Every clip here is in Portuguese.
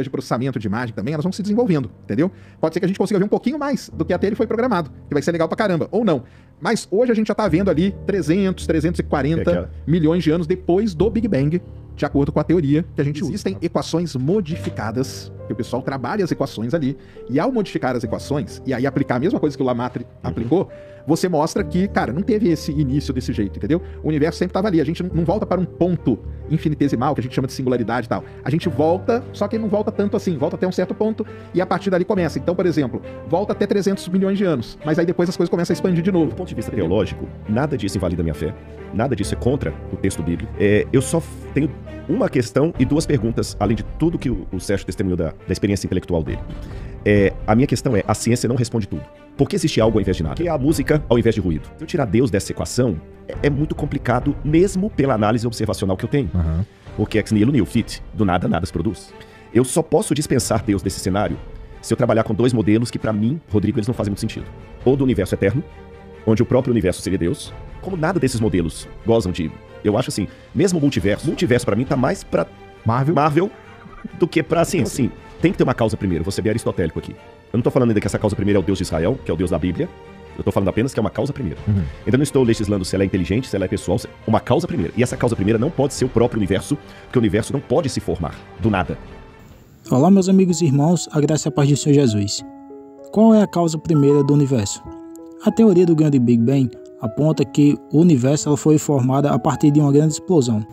de processamento de imagem também, elas vão se desenvolvendo, entendeu? Pode ser que a gente consiga ver um pouquinho mais do que até ele foi programado, que vai ser legal pra caramba, ou não. Mas hoje a gente já tá vendo ali 300, 340 é milhões de anos depois do Big Bang, de acordo com a teoria que a gente Existem usa. Né? equações modificadas, que o pessoal trabalha as equações ali, e ao modificar as equações, e aí aplicar a mesma coisa que o Lamatre uhum. aplicou, você mostra que, cara, não teve esse início desse jeito, entendeu? O universo sempre estava ali. A gente não volta para um ponto infinitesimal, que a gente chama de singularidade e tal. A gente volta, só que não volta tanto assim, volta até um certo ponto e a partir dali começa. Então, por exemplo, volta até 300 milhões de anos, mas aí depois as coisas começam a expandir de novo. Do ponto de vista teológico, nada disso invalida minha fé, nada disso é contra o texto bíblico. É, eu só tenho uma questão e duas perguntas, além de tudo que o, o Sérgio testemunhou da, da experiência intelectual dele. É, a minha questão é: a ciência não responde tudo. Por que existe algo ao invés de nada? Que é a música ao invés de ruído. Se eu tirar Deus dessa equação, é, é muito complicado, mesmo pela análise observacional que eu tenho. Uhum. Porque ex nihilo nil fit, do nada nada se produz. Eu só posso dispensar Deus desse cenário se eu trabalhar com dois modelos que, para mim, Rodrigo, eles não fazem muito sentido. Ou do universo eterno, onde o próprio universo seria Deus, como nada desses modelos gozam de. Eu acho assim, mesmo o multiverso, multiverso para mim tá mais pra Marvel, Marvel do que pra, assim, assim, tem que ter uma causa primeiro, você bem aristotélico aqui. Eu não estou falando ainda que essa causa primeira é o Deus de Israel, que é o Deus da Bíblia. Eu estou falando apenas que é uma causa primeira. Uhum. Então não estou legislando se ela é inteligente, se ela é pessoal, uma causa primeira. E essa causa primeira não pode ser o próprio universo, porque o universo não pode se formar do nada. Olá, meus amigos e irmãos, a graça e a paz do Senhor Jesus. Qual é a causa primeira do universo? A teoria do grande Big Bang aponta que o universo foi formado a partir de uma grande explosão.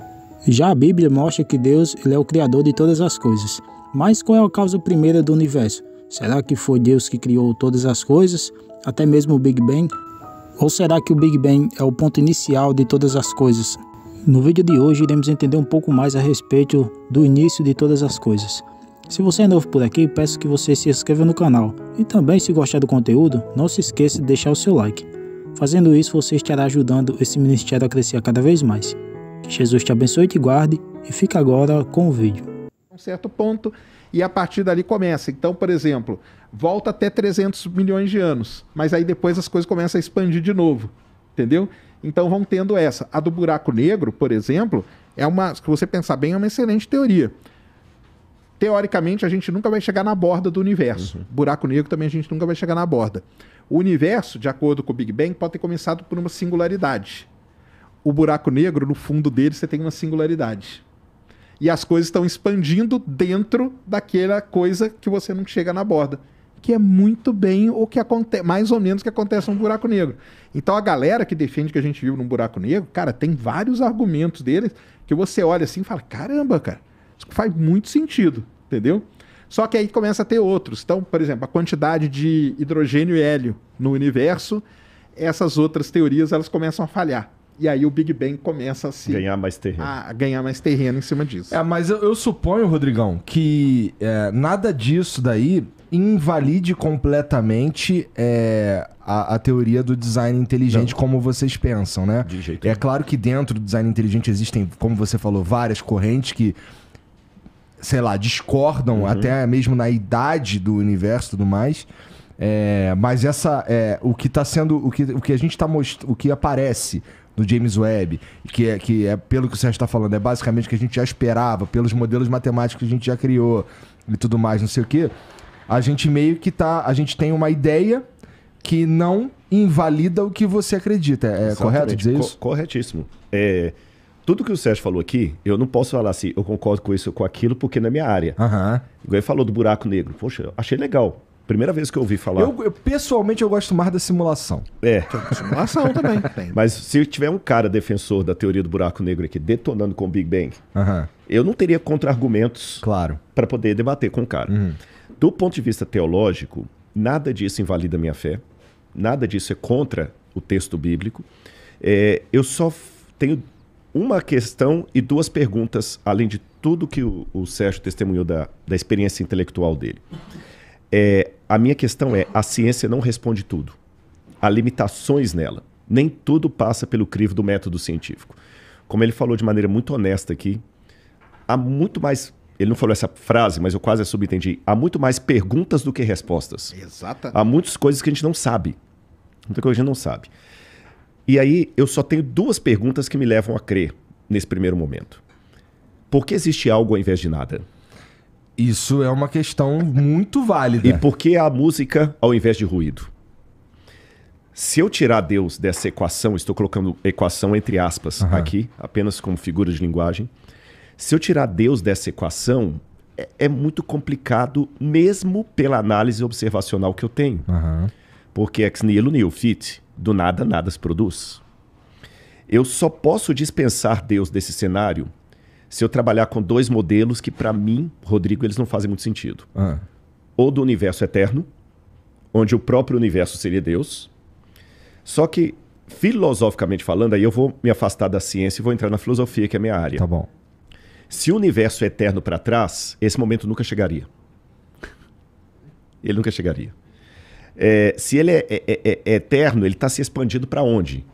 Já a Bíblia mostra que Deus ele é o criador de todas as coisas. Mas qual é a causa primeira do universo? Será que foi Deus que criou todas as coisas, até mesmo o Big Bang? Ou será que o Big Bang é o ponto inicial de todas as coisas? No vídeo de hoje iremos entender um pouco mais a respeito do início de todas as coisas. Se você é novo por aqui, peço que você se inscreva no canal e também se gostar do conteúdo, não se esqueça de deixar o seu like. Fazendo isso, você estará ajudando esse ministério a crescer cada vez mais. Que Jesus te abençoe e te guarde e fica agora com o vídeo. Um certo ponto e a partir dali começa. Então, por exemplo, volta até 300 milhões de anos, mas aí depois as coisas começam a expandir de novo, entendeu? Então vão tendo essa. A do buraco negro, por exemplo, é uma, se você pensar bem, é uma excelente teoria. Teoricamente, a gente nunca vai chegar na borda do universo. Uhum. Buraco negro também a gente nunca vai chegar na borda. O universo, de acordo com o Big Bang, pode ter começado por uma singularidade. O buraco negro, no fundo dele, você tem uma singularidade. E as coisas estão expandindo dentro daquela coisa que você não chega na borda. Que é muito bem o que acontece, mais ou menos o que acontece num buraco negro. Então a galera que defende que a gente vive num buraco negro, cara, tem vários argumentos deles que você olha assim e fala: caramba, cara, isso faz muito sentido, entendeu? Só que aí começa a ter outros. Então, por exemplo, a quantidade de hidrogênio e hélio no universo, essas outras teorias elas começam a falhar. E aí o Big Bang começa a se ganhar mais terreno, a ganhar mais terreno em cima disso. É, mas eu, eu suponho, Rodrigão, que é, nada disso daí invalide completamente é, a, a, teoria do design inteligente Não. como vocês pensam, né? De jeito é claro que dentro do design inteligente existem, como você falou, várias correntes que sei lá, discordam uhum. até mesmo na idade do universo e tudo mais. É, mas essa é o que está sendo o que, o que a gente está mostrando, o que aparece no James Webb, que é, que é pelo que o Sérgio está falando, é basicamente o que a gente já esperava, pelos modelos matemáticos que a gente já criou e tudo mais, não sei o quê, a gente meio que tá. A gente tem uma ideia que não invalida o que você acredita. É, é correto dizer isso? Co corretíssimo. É, tudo que o Sérgio falou aqui, eu não posso falar assim, eu concordo com isso ou com aquilo, porque não é minha área. Uhum. Ele falou do buraco negro. Poxa, achei legal primeira vez que eu ouvi falar. Eu, eu, pessoalmente, eu gosto mais da simulação. É. Simulação também. Mas se tiver um cara defensor da teoria do buraco negro aqui detonando com o Big Bang, uhum. eu não teria contra-argumentos claro. para poder debater com o cara. Uhum. Do ponto de vista teológico, nada disso invalida minha fé, nada disso é contra o texto bíblico. É, eu só tenho uma questão e duas perguntas, além de tudo que o, o Sérgio testemunhou da, da experiência intelectual dele. É, a minha questão é: a ciência não responde tudo. Há limitações nela. Nem tudo passa pelo crivo do método científico. Como ele falou de maneira muito honesta aqui, há muito mais. Ele não falou essa frase, mas eu quase a subentendi. Há muito mais perguntas do que respostas. Exatamente. Há muitas coisas que a gente não sabe. Muita coisa que a gente não sabe. E aí eu só tenho duas perguntas que me levam a crer nesse primeiro momento. Por que existe algo ao invés de nada? Isso é uma questão muito válida. E por que a música ao invés de ruído? Se eu tirar Deus dessa equação, estou colocando equação entre aspas uhum. aqui, apenas como figura de linguagem. Se eu tirar Deus dessa equação, é, é muito complicado, mesmo pela análise observacional que eu tenho. Uhum. Porque ex nihilo nihil fit, do nada nada se produz. Eu só posso dispensar Deus desse cenário se eu trabalhar com dois modelos que, para mim, Rodrigo, eles não fazem muito sentido. Ah. Ou do universo eterno, onde o próprio universo seria Deus. Só que, filosoficamente falando, aí eu vou me afastar da ciência e vou entrar na filosofia, que é a minha área. Tá bom. Se o universo é eterno para trás, esse momento nunca chegaria. Ele nunca chegaria. É, se ele é, é, é, é, é eterno, ele está se expandindo para onde?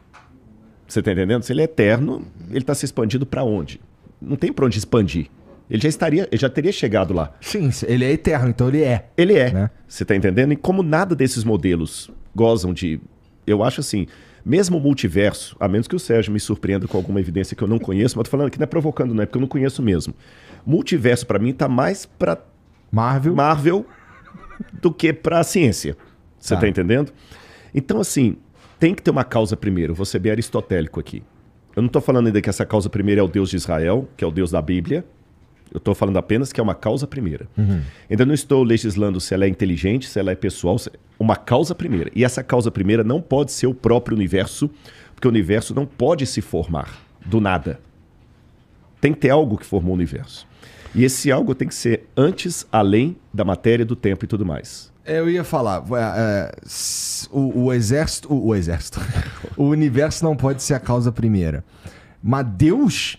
Você está entendendo? Se ele é eterno, ele está se expandindo para onde? não tem para onde expandir. Ele já estaria, ele já teria chegado lá. Sim, ele é eterno, então ele é. Ele é. Né? Você está entendendo? E como nada desses modelos gozam de. Eu acho assim, mesmo o multiverso, a menos que o Sérgio me surpreenda com alguma evidência que eu não conheço, mas tô falando que não é provocando, não é porque eu não conheço mesmo. Multiverso, para mim, tá mais para Marvel. Marvel do que para a ciência. Você tá. tá entendendo? Então, assim, tem que ter uma causa primeiro. Vou ser bem aristotélico aqui. Eu não estou falando ainda que essa causa primeira é o Deus de Israel, que é o Deus da Bíblia. Eu estou falando apenas que é uma causa primeira. Uhum. Ainda não estou legislando se ela é inteligente, se ela é pessoal. É uma causa primeira. E essa causa primeira não pode ser o próprio universo, porque o universo não pode se formar do nada. Tem que ter algo que formou o universo. E esse algo tem que ser antes, além da matéria, do tempo e tudo mais. É, eu ia falar, é, é o, o, exército, o, o exército, o universo não pode ser a causa primeira. Mas Deus,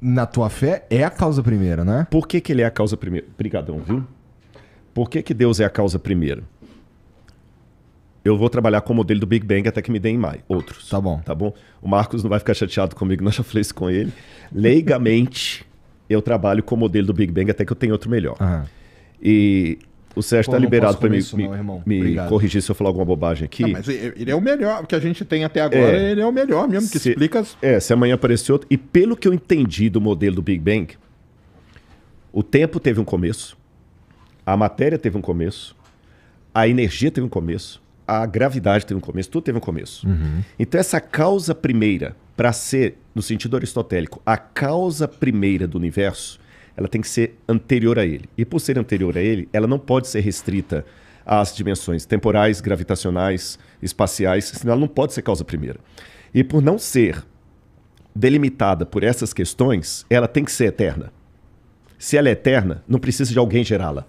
na tua fé, é a causa primeira, né? Por que, que ele é a causa primeira? Obrigadão, viu? Por que, que Deus é a causa primeira? Eu vou trabalhar com o modelo do Big Bang até que me deem mais outros. Tá bom. Tá bom? O Marcos não vai ficar chateado comigo, não já falei isso com ele. Leigamente, eu trabalho com o modelo do Big Bang até que eu tenha outro melhor. E o Sérgio está liberado para me, isso, me, não, me corrigir se eu falar alguma bobagem aqui. Não, mas ele é o melhor, o que a gente tem até agora, é, ele é o melhor mesmo, que se, explica. É, se amanhã aparecer outro. E pelo que eu entendi do modelo do Big Bang, o tempo teve um começo, a matéria teve um começo, a energia teve um começo, a gravidade teve um começo, tudo teve um começo. Uhum. Então, essa causa primeira, para ser, no sentido aristotélico, a causa primeira do universo, ela tem que ser anterior a ele. E por ser anterior a ele, ela não pode ser restrita às dimensões temporais, gravitacionais, espaciais, senão ela não pode ser causa primeira. E por não ser delimitada por essas questões, ela tem que ser eterna. Se ela é eterna, não precisa de alguém gerá-la.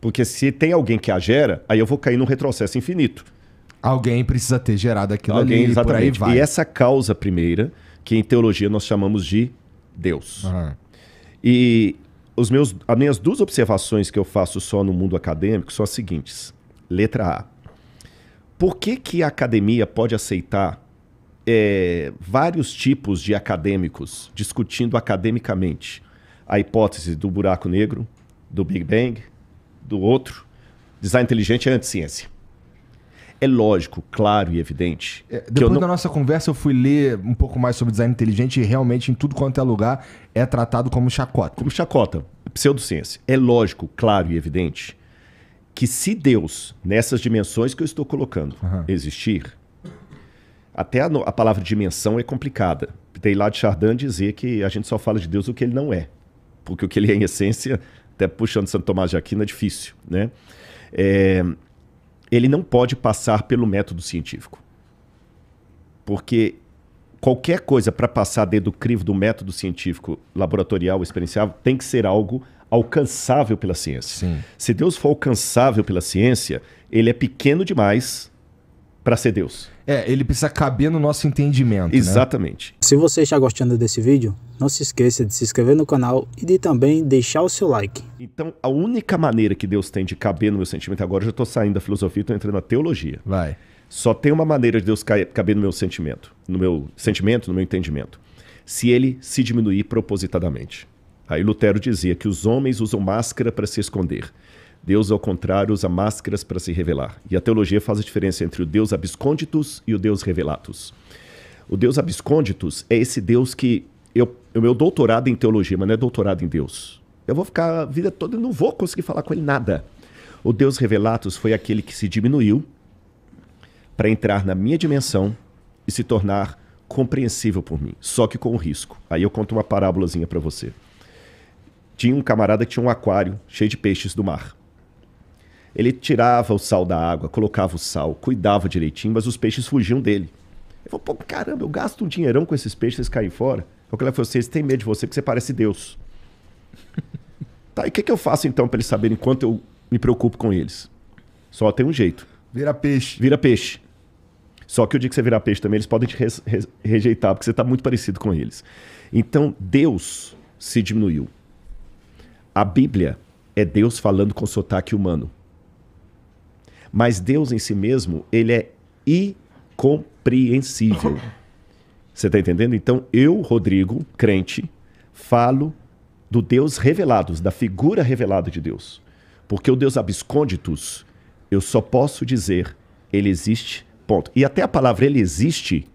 Porque se tem alguém que a gera, aí eu vou cair num retrocesso infinito. Alguém precisa ter gerado aquilo alguém, ali, exatamente. por aí vai. E essa causa primeira, que em teologia nós chamamos de Deus. Uhum. E os meus, as minhas duas observações que eu faço só no mundo acadêmico são as seguintes. Letra A. Por que, que a academia pode aceitar é, vários tipos de acadêmicos discutindo academicamente a hipótese do buraco negro, do Big Bang, do outro? Design inteligente é anti ciência. É lógico, claro e evidente. É, depois da nossa conversa, eu fui ler um pouco mais sobre design inteligente e realmente em tudo quanto é lugar é tratado como chacota. Como chacota, pseudociência. É lógico, claro e evidente que se Deus, nessas dimensões que eu estou colocando, uhum. existir, até a, a, palavra dimensão é complicada. Tem lá de Chardin dizer que a gente só fala de Deus o que ele não é. Porque o que ele é em essência, até puxando Santo Tomás de Aquino, é difícil. Né? É, ele não pode passar pelo método científico. Porque qualquer coisa para passar dentro do crivo do método científico, laboratorial, experiencial, tem que ser algo alcançável pela ciência. Sim. Se Deus for alcançável pela ciência, ele é pequeno demais para ser Deus. É, ele precisa caber no nosso entendimento. Né? Exatamente. Né? Se você está gostando desse vídeo, não se esqueça de se inscrever no canal e de também deixar o seu like. Então, a única maneira que Deus tem de caber no meu sentimento, agora eu já estou saindo da filosofia e estou entrando na teologia. Vai. Só tem uma maneira de Deus caber no meu sentimento, no meu sentimento, no meu entendimento. Se ele se diminuir propositadamente. Aí Lutero dizia que os homens usam máscara para se esconder. Deus, ao contrário, usa máscaras para se revelar. E a teologia faz a diferença entre o Deus abscônditos e o Deus revelatus. O Deus abscônditos é esse Deus que. Eu, o meu doutorado em teologia, mas não é doutorado em Deus. Eu vou ficar a vida toda e não vou conseguir falar com ele nada. O Deus revelatus foi aquele que se diminuiu para entrar na minha dimensão e se tornar compreensível por mim, só que com o risco. Aí eu conto uma parábolazinha para você. Tinha um camarada que tinha um aquário cheio de peixes do mar. Ele tirava o sal da água, colocava o sal, cuidava direitinho, mas os peixes fugiam dele. Eu falei, pô, caramba, eu gasto um dinheirão com esses peixes, eles caem fora. Eu falei, vocês eles têm medo de você porque você parece Deus. tá, e o que, que eu faço então para eles saberem quanto eu me preocupo com eles? Só tem um jeito. Vira peixe. Vira peixe. Só que o dia que você virar peixe também, eles podem te re re rejeitar, porque você está muito parecido com eles. Então, Deus se diminuiu. A Bíblia é Deus falando com sotaque humano. Mas Deus em si mesmo, ele é incompreensível. Você está entendendo? Então, eu, Rodrigo, crente, falo do Deus revelado, da figura revelada de Deus. Porque o Deus abscônditos, eu só posso dizer, ele existe, ponto. E até a palavra ele existe,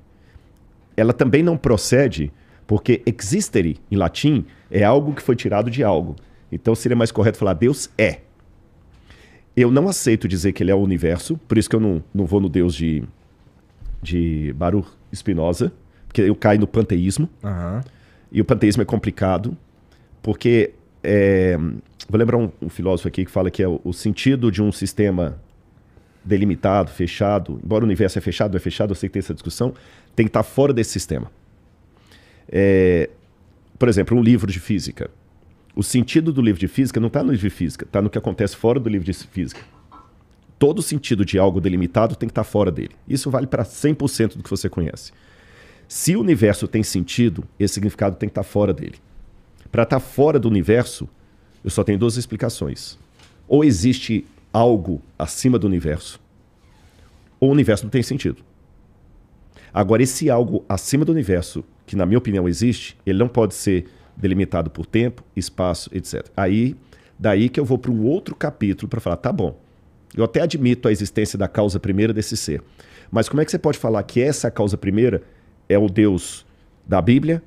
ela também não procede, porque existere, em latim, é algo que foi tirado de algo. Então seria mais correto falar Deus é. Eu não aceito dizer que ele é o universo, por isso que eu não, não vou no Deus de, de Baruch Spinoza, porque eu caio no panteísmo. Uhum. E o panteísmo é complicado, porque. É, vou lembrar um, um, filósofo aqui que fala que é o, o sentido de um sistema delimitado, fechado, embora o universo é fechado, não é fechado, eu sei que tem essa discussão, tem que estar fora desse sistema. É, por exemplo, um livro de física. O sentido do livro de física não está no livro de física, está no que acontece fora do livro de física. Todo sentido de algo delimitado tem que estar tá fora dele. Isso vale para 100% do que você conhece. Se o universo tem sentido, esse significado tem que estar tá fora dele. Para estar tá fora do universo, eu só tenho duas explicações. Ou existe algo acima do universo, ou o universo não tem sentido. Agora, esse algo acima do universo, que na minha opinião existe, ele não pode ser delimitado por tempo, espaço, etc. Aí, daí que eu vou para um outro capítulo para falar, tá bom, eu até admito a existência da causa primeira desse ser, mas como é que você pode falar que essa causa primeira é o Deus da Bíblia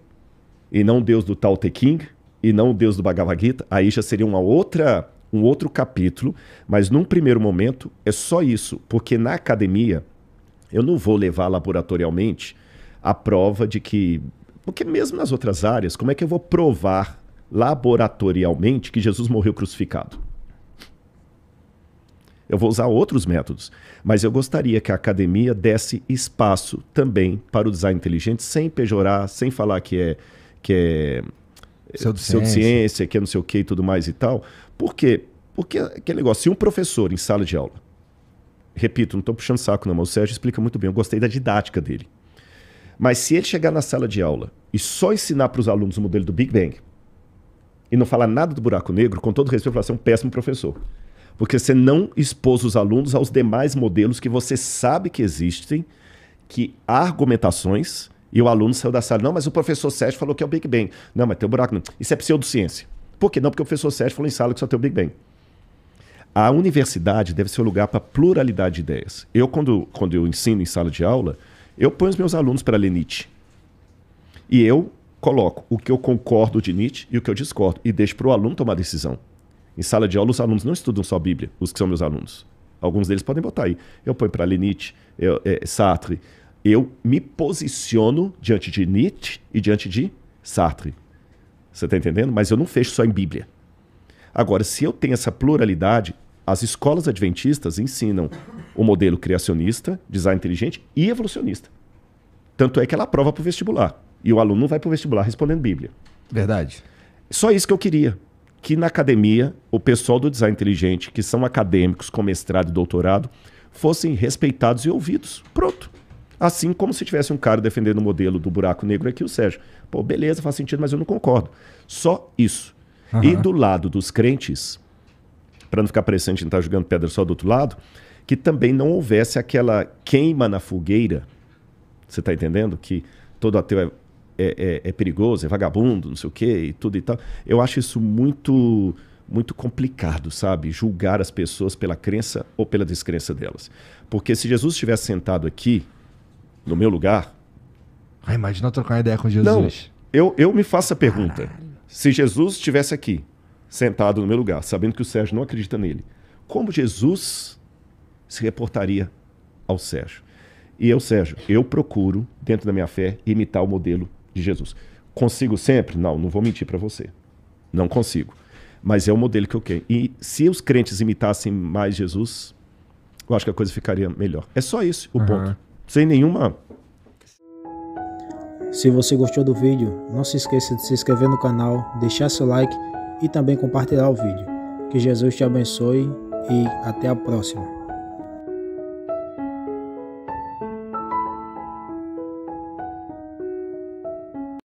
e não o Deus do Tao Te e não o Deus do Bhagavad Gita? Aí já seria uma outra um outro capítulo, mas num primeiro momento é só isso, porque na academia eu não vou levar laboratorialmente a prova de que porque mesmo nas outras áreas, como é que eu vou provar laboratorialmente que Jesus morreu crucificado? Eu vou usar outros métodos, mas eu gostaria que a academia desse espaço também para o design inteligente, sem pejorar, sem falar que é que é eh, pseudociência, que é não sei o que e tudo mais e tal. Por quê? Porque aquele negócio, se um professor em sala de aula, repito, não estou puxando saco não, mas o Sérgio explica muito bem, eu gostei da didática dele. Mas se ele chegar na sala de aula e só ensinar para os alunos o modelo do Big Bang e não falar nada do buraco negro, com todo respeito, você é um péssimo professor. Porque você não expôs os alunos aos demais modelos que você sabe que existem, que há argumentações, e o aluno saiu da sala. Não, mas o professor Sérgio falou que é o Big Bang. Não, mas tem um buraco. negro, Isso é pseudociência. Por que não? Porque o professor Sérgio falou em sala que só tem o Big Bang. A universidade deve ser o um lugar para pluralidade de ideias. Eu, quando, quando eu ensino em sala de aula, eu ponho os meus alunos para ler Nietzsche. E eu coloco o que eu concordo de Nietzsche e o que eu discordo. E deixo para o aluno tomar a decisão. Em sala de aula, os alunos não estudam só a Bíblia, os que são meus alunos. Alguns deles podem botar aí. Eu ponho para ler Nietzsche, eu, é, Sartre. Eu me posiciono diante de Nietzsche e diante de Sartre. Você está entendendo? Mas eu não fecho só em Bíblia. Agora, se eu tenho essa pluralidade, as escolas adventistas ensinam o modelo criacionista, design inteligente e evolucionista. Tanto é que ela aprova para o vestibular. E o aluno não vai para o vestibular respondendo Bíblia. Verdade. Só isso que eu queria. Que na academia, o pessoal do design inteligente, que são acadêmicos com mestrado e doutorado, fossem respeitados e ouvidos. Pronto. Assim como se tivesse um cara defendendo o modelo do buraco negro aqui, o Sérgio. Pô, beleza, faz sentido, mas eu não concordo. Só isso. Uhum. E do lado dos crentes, para não ficar pressante em estar tá jogando pedra só do outro lado, que também não houvesse aquela queima na fogueira. Você está entendendo? Que todo ateu é, é, é, é, perigoso, é vagabundo, não sei o quê, e tudo e tal. Eu acho isso muito muito complicado, sabe? Julgar as pessoas pela crença ou pela descrença delas. Porque se Jesus estivesse sentado aqui, no meu lugar. Ah, imagina trocar ideia com Jesus. Não, eu, eu me faço a pergunta. Caralho. Se Jesus estivesse aqui, sentado no meu lugar, sabendo que o Sérgio não acredita nele. Como Jesus se reportaria ao Sérgio? E eu, Sérgio, eu procuro, dentro da minha fé, imitar o modelo de Jesus. Consigo sempre? Não, não vou mentir para você. Não consigo. Mas é o modelo que eu quero. E se os crentes imitassem mais Jesus, eu acho que a coisa ficaria melhor. É só isso o uhum. ponto. Sem nenhuma. Se você gostou do vídeo, não se esqueça de se inscrever no canal, deixar seu like e também compartilhar o vídeo. Que Jesus te abençoe e até a próxima.